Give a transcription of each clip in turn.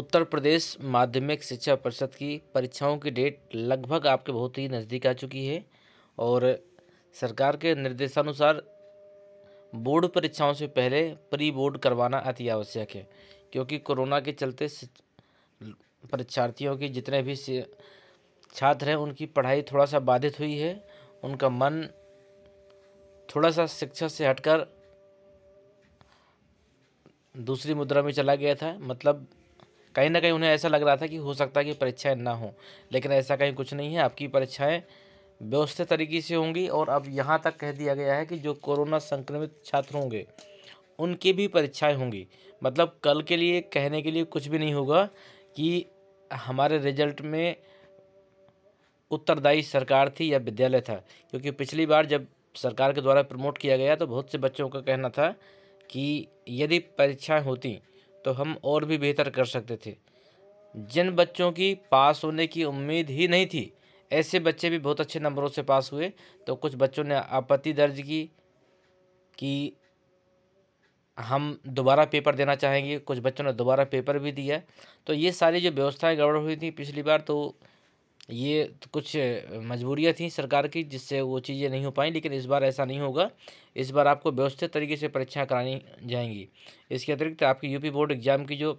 उत्तर प्रदेश माध्यमिक शिक्षा परिषद की परीक्षाओं की डेट लगभग आपके बहुत ही नज़दीक आ चुकी है और सरकार के निर्देशानुसार बोर्ड परीक्षाओं से पहले प्री बोर्ड करवाना अति आवश्यक है क्योंकि कोरोना के चलते परीक्षार्थियों की जितने भी छात्र हैं उनकी पढ़ाई थोड़ा सा बाधित हुई है उनका मन थोड़ा सा शिक्षा से हटकर दूसरी मुद्रा में चला गया था मतलब कहीं ना कहीं उन्हें ऐसा लग रहा था कि हो सकता है कि परीक्षाएँ ना हों लेकिन ऐसा कहीं कुछ नहीं है आपकी परीक्षाएँ व्यवस्थित तरीके से होंगी और अब यहाँ तक कह दिया गया है कि जो कोरोना संक्रमित छात्र होंगे उनकी भी परीक्षाएं होंगी मतलब कल के लिए कहने के लिए कुछ भी नहीं होगा कि हमारे रिजल्ट में उत्तरदायी सरकार थी या विद्यालय था क्योंकि पिछली बार जब सरकार के द्वारा प्रमोट किया गया तो बहुत से बच्चों का कहना था कि यदि परीक्षाएं होती तो हम और भी बेहतर कर सकते थे जिन बच्चों की पास होने की उम्मीद ही नहीं थी ऐसे बच्चे भी बहुत अच्छे नंबरों से पास हुए तो कुछ बच्चों ने आपत्ति दर्ज की कि हम दोबारा पेपर देना चाहेंगे कुछ बच्चों ने दोबारा पेपर भी दिया तो ये सारी जो व्यवस्थाएं गड़बड़ हुई थी पिछली बार तो ये तो कुछ मजबूरियाँ थी सरकार की जिससे वो चीज़ें नहीं हो पाई लेकिन इस बार ऐसा नहीं होगा इस बार आपको व्यवस्थित तरीके से परीक्षाएँ करानी जाएंगी इसके अतिरिक्त आपकी यूपी बोर्ड एग्ज़ाम की जो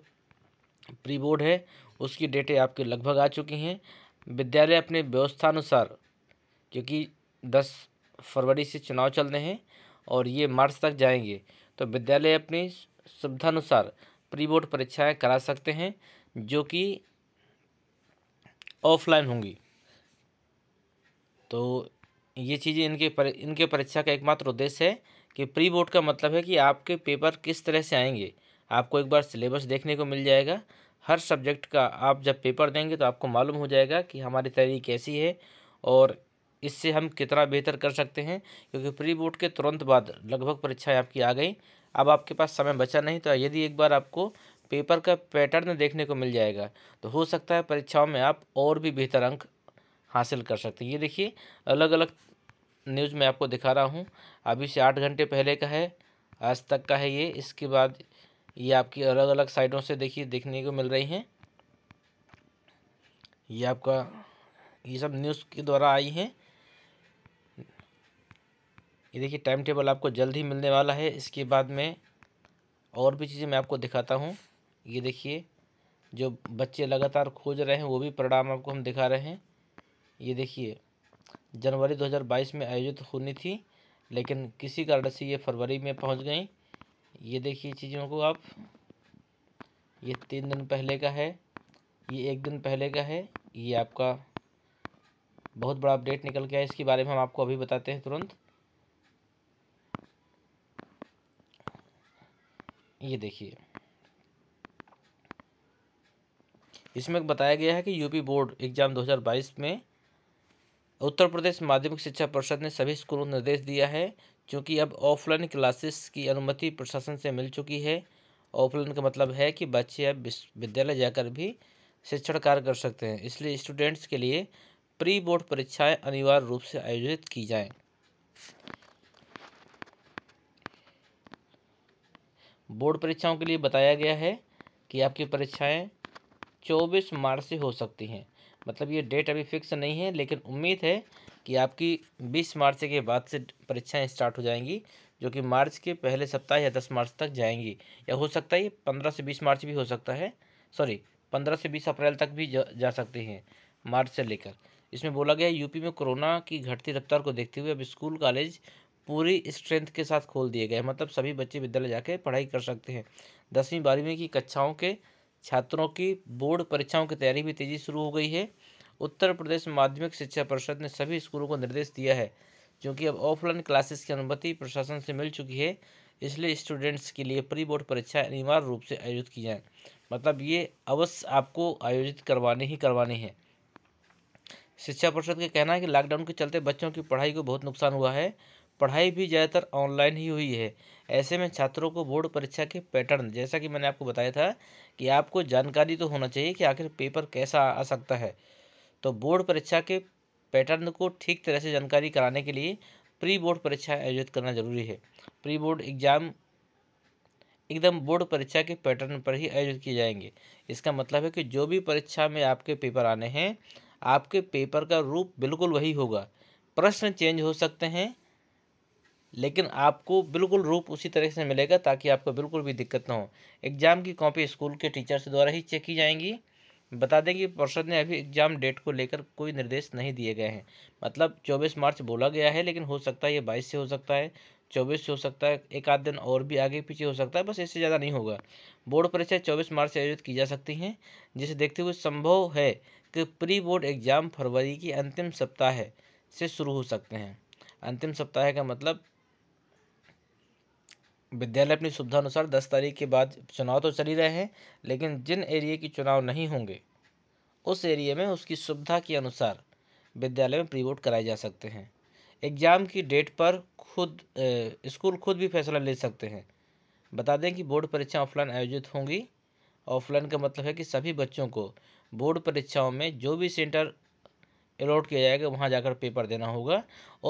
प्री बोर्ड है उसकी डेटें आपके लगभग आ चुकी हैं विद्यालय अपने व्यवस्थानुसार क्योंकि दस फरवरी से चुनाव चल रहे हैं और ये मार्च तक जाएंगे तो विद्यालय अपनी सुविधानुसार प्री बोर्ड परीक्षाएँ करा सकते हैं जो कि ऑफलाइन होंगी तो ये चीज़ें इनके पर, इनके परीक्षा का एकमात्र उद्देश्य है कि प्री बोर्ड का मतलब है कि आपके पेपर किस तरह से आएंगे आपको एक बार सिलेबस देखने को मिल जाएगा हर सब्जेक्ट का आप जब पेपर देंगे तो आपको मालूम हो जाएगा कि हमारी तैयारी कैसी है और इससे हम कितना बेहतर कर सकते हैं क्योंकि प्री बोर्ड के तुरंत बाद लगभग परीक्षाएँ आपकी आ गई अब आपके पास समय बचा नहीं तो यदि एक बार आपको पेपर का पैटर्न देखने को मिल जाएगा तो हो सकता है परीक्षाओं में आप और भी बेहतर अंक हासिल कर सकते हैं ये देखिए अलग अलग न्यूज़ में आपको दिखा रहा हूँ अभी से आठ घंटे पहले का है आज तक का है ये इसके बाद ये आपकी अलग अलग साइडों से देखिए देखने को मिल रही हैं ये आपका ये सब न्यूज़ के द्वारा आई हैं ये देखिए टाइम टेबल आपको जल्द ही मिलने वाला है इसके बाद में और भी चीज़ें मैं आपको दिखाता हूँ ये देखिए जो बच्चे लगातार खोज रहे हैं वो भी परिणाम आपको हम दिखा रहे हैं ये देखिए जनवरी 2022 में आयोजित होनी थी लेकिन किसी कारण से ये फरवरी में पहुंच गई ये देखिए चीज़ों को आप ये तीन दिन पहले का है ये एक दिन पहले का है ये आपका बहुत बड़ा अपडेट निकल गया है इसके बारे में हम आपको अभी बताते हैं तुरंत ये देखिए इसमें बताया गया है कि यूपी बोर्ड एग्जाम 2022 में उत्तर प्रदेश माध्यमिक शिक्षा परिषद ने सभी स्कूलों को निर्देश दिया है क्योंकि अब ऑफलाइन क्लासेस की अनुमति प्रशासन से मिल चुकी है ऑफलाइन का मतलब है कि बच्चे अब विद्यालय जाकर भी शिक्षण कार्य कर सकते हैं इसलिए स्टूडेंट्स के लिए प्री बोर्ड परीक्षाएं अनिवार्य रूप से आयोजित की जाएँ बोर्ड परीक्षाओं के लिए बताया गया है कि आपकी परीक्षाएं चौबीस मार्च से हो सकती हैं मतलब ये डेट अभी फिक्स नहीं है लेकिन उम्मीद है कि आपकी बीस मार्च के बाद से परीक्षाएँ स्टार्ट हो जाएंगी जो कि मार्च के पहले सप्ताह या दस मार्च तक जाएंगी या हो सकता है पंद्रह से बीस मार्च भी हो सकता है सॉरी पंद्रह से बीस अप्रैल तक भी जा, जा सकती हैं मार्च से लेकर इसमें बोला गया यूपी में कोरोना की घटती रफ्तार को देखते हुए अब स्कूल कॉलेज पूरी स्ट्रेंथ के साथ खोल दिए गए मतलब सभी बच्चे विद्यालय जाके पढ़ाई कर सकते हैं दसवीं बारहवीं की कक्षाओं के छात्रों की बोर्ड परीक्षाओं की तैयारी भी तेजी शुरू हो गई है उत्तर प्रदेश माध्यमिक शिक्षा परिषद ने सभी स्कूलों को निर्देश दिया है क्योंकि अब ऑफलाइन क्लासेस की अनुमति प्रशासन से मिल चुकी है इसलिए स्टूडेंट्स के लिए प्री बोर्ड परीक्षा अनिवार्य रूप से आयोजित की जाए मतलब ये अवश्य आपको आयोजित करवाने ही करवाने हैं शिक्षा परिषद का कहना है कि लॉकडाउन के चलते बच्चों की पढ़ाई को बहुत नुकसान हुआ है पढ़ाई भी ज़्यादातर ऑनलाइन ही हुई है ऐसे में छात्रों को बोर्ड परीक्षा के पैटर्न जैसा कि मैंने आपको बताया था कि आपको जानकारी तो होना चाहिए कि आखिर पेपर कैसा आ सकता है तो बोर्ड परीक्षा के पैटर्न को ठीक तरह से जानकारी कराने के लिए प्री बोर्ड परीक्षा आयोजित करना जरूरी है प्री बोर्ड एग्जाम एकदम बोर्ड परीक्षा के पैटर्न पर ही आयोजित किए जाएंगे इसका मतलब है कि जो भी परीक्षा में आपके पेपर आने हैं आपके पेपर का रूप बिल्कुल वही होगा प्रश्न चेंज हो सकते हैं लेकिन आपको बिल्कुल रूप उसी तरह से मिलेगा ताकि आपको बिल्कुल भी दिक्कत ना हो एग्ज़ाम की कॉपी स्कूल के टीचर्स द्वारा ही चेक की जाएंगी बता दें कि पर्षद ने अभी एग्ज़ाम डेट को लेकर कोई निर्देश नहीं दिए गए हैं मतलब चौबीस मार्च बोला गया है लेकिन हो सकता है ये बाईस से हो सकता है चौबीस से हो सकता है एक आध दिन और भी आगे पीछे हो सकता है बस इससे ज़्यादा नहीं होगा बोर्ड परीक्षा चौबीस मार्च से आयोजित की जा सकती हैं जिसे देखते हुए संभव है कि प्री बोर्ड एग्ज़ाम फरवरी की अंतिम सप्ताह से शुरू हो सकते हैं अंतिम सप्ताह का मतलब विद्यालय अपनी सुविधा अनुसार दस तारीख के बाद चुनाव तो चल ही रहे हैं लेकिन जिन एरिए की चुनाव नहीं होंगे उस एरिए में उसकी सुविधा के अनुसार विद्यालय में प्री कराए जा सकते हैं एग्ज़ाम की डेट पर खुद स्कूल खुद भी फैसला ले सकते हैं बता दें कि बोर्ड परीक्षा ऑफलाइन आयोजित होंगी ऑफलाइन का मतलब है कि सभी बच्चों को बोर्ड परीक्षाओं में जो भी सेंटर अलॉट किया जाएगा वहाँ जाकर पेपर देना होगा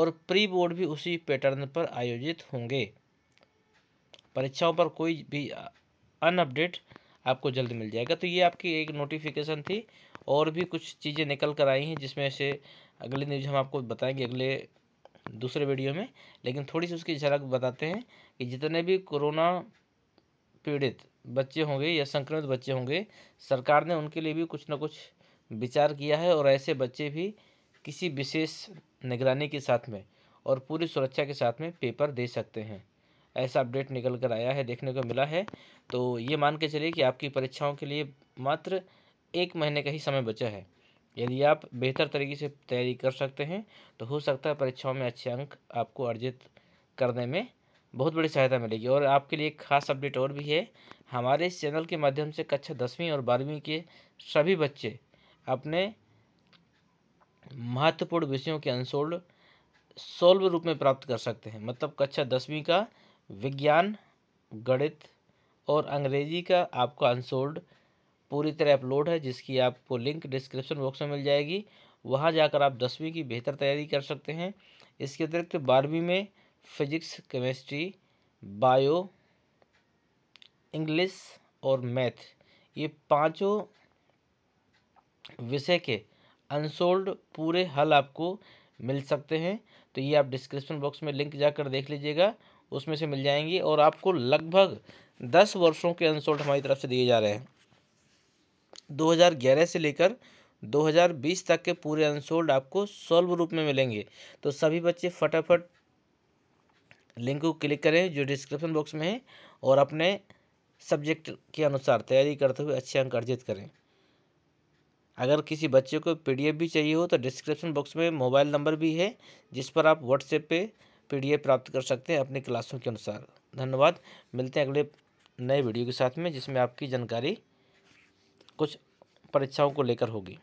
और प्री बोर्ड भी उसी पैटर्न पर आयोजित होंगे परीक्षाओं पर कोई भी अन अपडेट आपको जल्द मिल जाएगा तो ये आपकी एक नोटिफिकेशन थी और भी कुछ चीज़ें निकल कर आई हैं जिसमें से अगली न्यूज हम आपको बताएंगे अगले दूसरे वीडियो में लेकिन थोड़ी सी उसकी झलक बताते हैं कि जितने भी कोरोना पीड़ित बच्चे होंगे या संक्रमित बच्चे होंगे सरकार ने उनके लिए भी कुछ ना कुछ विचार किया है और ऐसे बच्चे भी किसी विशेष निगरानी के साथ में और पूरी सुरक्षा के साथ में पेपर दे सकते हैं ऐसा अपडेट निकल कर आया है देखने को मिला है तो ये मान के चलिए कि आपकी परीक्षाओं के लिए मात्र एक महीने का ही समय बचा है यदि आप बेहतर तरीके से तैयारी कर सकते हैं तो हो सकता है परीक्षाओं में अच्छे अंक आपको अर्जित करने में बहुत बड़ी सहायता मिलेगी और आपके लिए एक खास अपडेट और भी है हमारे इस चैनल के माध्यम से कक्षा दसवीं और बारहवीं के सभी बच्चे अपने महत्वपूर्ण विषयों के अनसोल्ड सोल्व रूप में प्राप्त कर सकते हैं मतलब कक्षा दसवीं का विज्ञान गणित और अंग्रेजी का आपका अनसोल्ड पूरी तरह अपलोड है जिसकी आपको लिंक डिस्क्रिप्शन बॉक्स में मिल जाएगी वहाँ जाकर आप दसवीं की बेहतर तैयारी कर सकते हैं इसके अतिरिक्त बारहवीं में फिजिक्स केमिस्ट्री बायो इंग्लिश और मैथ ये पांचों विषय के अनसोल्ड पूरे हल आपको मिल सकते हैं तो ये आप डिस्क्रिप्शन बॉक्स में लिंक जाकर देख लीजिएगा उसमें से मिल जाएंगी और आपको लगभग दस वर्षों के अनसोल्ट हमारी तरफ से दिए जा रहे हैं 2011 से लेकर 2020 तक के पूरे अनसोल्ड आपको सॉल्व रूप में मिलेंगे तो सभी बच्चे फटाफट लिंक को क्लिक करें जो डिस्क्रिप्शन बॉक्स में है और अपने सब्जेक्ट के अनुसार तैयारी करते हुए अच्छे अंक अर्जित करें अगर किसी बच्चे को पीडीएफ भी चाहिए हो तो डिस्क्रिप्शन बॉक्स में मोबाइल नंबर भी है जिस पर आप व्हाट्सएप पे पीडीएफ प्राप्त कर सकते हैं अपनी क्लासों के अनुसार धन्यवाद मिलते हैं अगले नए वीडियो के साथ में जिसमें आपकी जानकारी कुछ परीक्षाओं को लेकर होगी